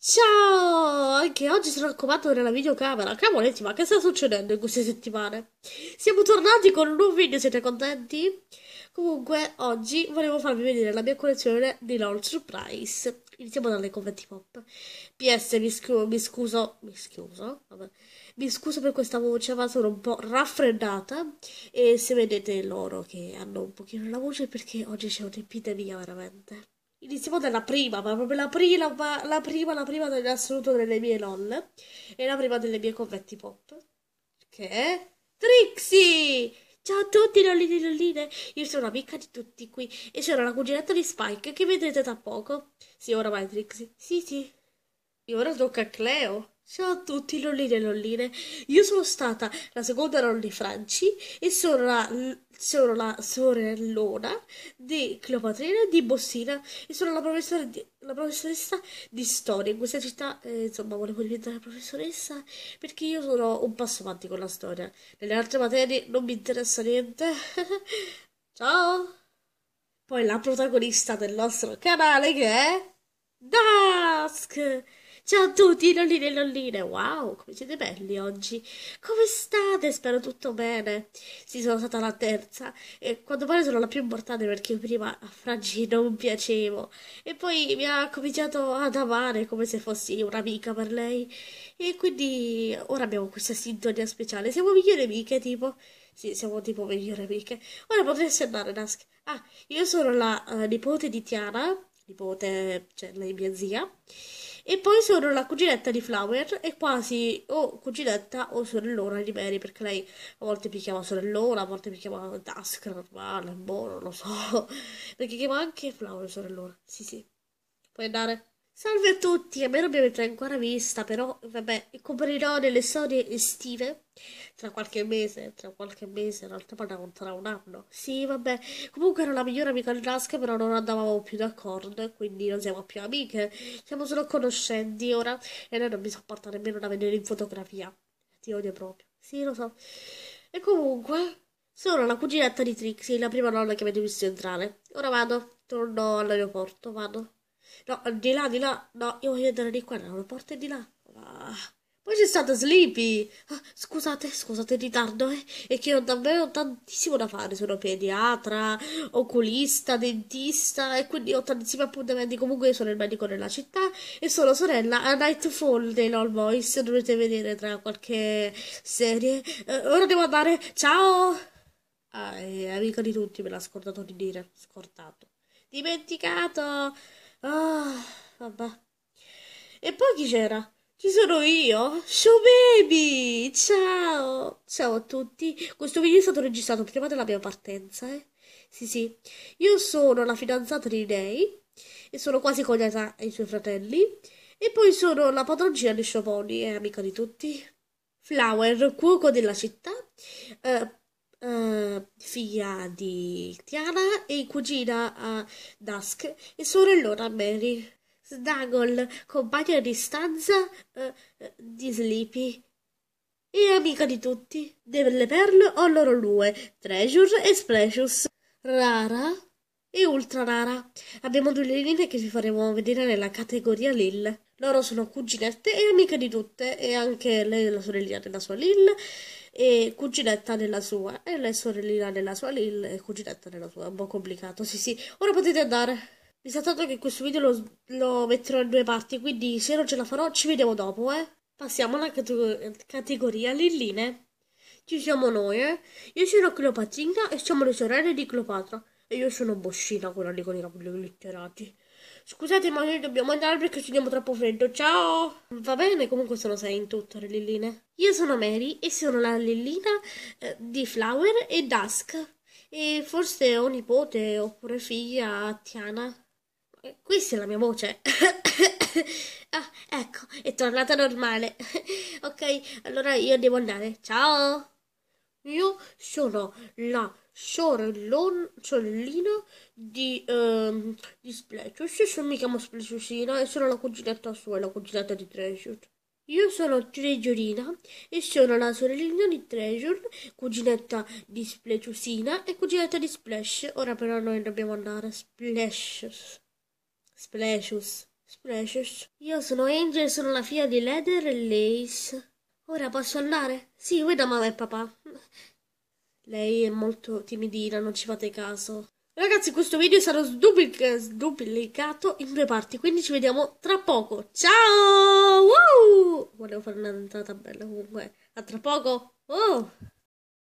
Ciao! Anche oggi sono accomando nella videocamera. Cavoletti, ma che sta succedendo in queste settimane? Siamo tornati con un nuovo video, siete contenti? Comunque, oggi volevo farvi vedere la mia collezione di LOL Surprise. Iniziamo dalle confetti pop. PS, mi, scu- mi scuso... Mi scuso? Vabbè. Mi scuso per questa voce, ma sono un po' raffreddata. E se vedete loro che hanno un pochino la voce, perché oggi c'è un'epidemia, veramente. Iniziamo dalla prima, ma proprio la prima, la prima, la prima dell'assoluto delle mie nonne e la prima delle mie convetti pop, che è Trixie! Ciao a tutti, nonnini e lolline, Io sono amica di tutti qui e sono la cuginetta di Spike che vedrete tra poco. Sì, vai Trixie. Sì, sì. E ora tocca a Cleo. Ciao a tutti, nonnini e lolline, Io sono stata la seconda nonna di Franci e sono la sono la sorellona di Cleopatrina di Bossina e sono la, di, la professoressa di storia. In questa città, eh, insomma, volevo diventare professoressa perché io sono un passo avanti con la storia. Nelle altre materie non mi interessa niente. Ciao! Poi la protagonista del nostro canale che è Dusk! Ciao a tutti, lolline e lolline, wow, come siete belli oggi, come state? Spero tutto bene, sì, sono stata la terza, e quando pare sono la più importante perché prima a Franci non piacevo, e poi mi ha cominciato ad amare come se fossi un'amica per lei, e quindi ora abbiamo questa sintonia speciale, siamo migliori amiche, tipo... Sì, siamo tipo migliori amiche. Ora potresti andare, Nask. Ah, io sono la uh, nipote di Tiana, nipote, cioè lei mia zia. E poi sono la cuginetta di Flower e quasi o cuginetta o sorellona di Mary, perché lei a volte mi chiama sorellona, a volte mi chiama Dusk, normale, boh, non lo so. Perché chiama anche Flower sorellona, sì sì. Puoi andare? Salve a tutti, a me non mi avete ancora vista, però vabbè, coprirò delle storie estive tra qualche mese, tra qualche mese, in realtà ma tra un anno. Sì, vabbè, comunque ero la migliore amica di Nasca, però non andavamo più d'accordo, quindi non siamo più amiche, siamo solo conoscenti ora e lei non mi sopporta nemmeno da vedere in fotografia. Ti odio proprio. Sì, lo so. E comunque, sono la cuginetta di Trixie, la prima nonna che avete visto entrare. Ora vado, torno all'aeroporto, vado. No, di là, di là. No, io voglio andare di qua, erano è di là. Ah. Poi c'è stato Sleepy. Ah, scusate, scusate il ritardo, eh. È che ho davvero tantissimo da fare. Sono pediatra, oculista, dentista e quindi ho tantissimi appuntamenti. Comunque sono il medico della città e sono sorella a Nightfall dei LOL Boys. Dovete vedere tra qualche serie. Eh, ora devo andare. Ciao! Ah, è amica di tutti, me l'ha scordato di dire. Scordato. Dimenticato! Ah, vabbè. E poi chi c'era? Ci sono io, Show Baby! Ciao! Ciao a tutti! Questo video è stato registrato prima della mia partenza, eh? Sì, sì. Io sono la fidanzata di lei e sono quasi cognata ai suoi fratelli. E poi sono la padrogina di Scioponi, è eh, amica di tutti. Flower, cuoco della città, eh, eh, figlia di Tiana e cugina a eh, Dusk e sorellona Mary. Snuggle, compagna di stanza eh, di Sleepy e amica di tutti. Delle perle ho loro due, Treasure e Splashus. Rara e ultra rara. Abbiamo due linee che vi faremo vedere nella categoria Lil. Loro sono cuginette e amiche di tutte, e anche lei è la sorellina della sua Lil, e cuginetta della sua, e lei è sorellina della sua Lil, e cuginetta della sua. È un po' complicato, sì sì. Ora potete andare. Mi sa tanto che questo video lo, lo metterò in due parti, quindi se non ce la farò ci vediamo dopo, eh. Passiamo alla cate categoria Lilline. Ci siamo noi, eh. Io sono Cleopatra e siamo le sorelle di Cleopatra. E io sono Boscina, quella di con i capelli glitterati. Scusate, ma noi dobbiamo andare perché studiamo troppo freddo. Ciao! Va bene, comunque sono sei in tutto, le lilline. Io sono Mary e sono la lillina eh, di Flower e Dusk. E forse ho nipote oppure figlia Tiana. Eh, questa è la mia voce. ah, ecco, è tornata normale. ok, allora io devo andare. Ciao! Io sono la sorellino di, ehm, di Spletius. Io mi chiamo Spletiusina e sono la cuginetta sua, la cuginetta di Treasure. Io sono Treasurina e sono la sorellina di Treasure, cuginetta di Spletiusina e cuginetta di Splash. Ora però noi dobbiamo andare a Splash. Splashus. Splashus. Io sono Angel, e sono la figlia di Leather e Lace. Ora posso andare? Sì, voi da mamma e papà. Lei è molto timidina, non ci fate caso. Ragazzi, questo video sarà sduplicato in due parti, quindi ci vediamo tra poco. Ciao! Wow! Volevo fare una puntata bella comunque. A tra poco! Oh!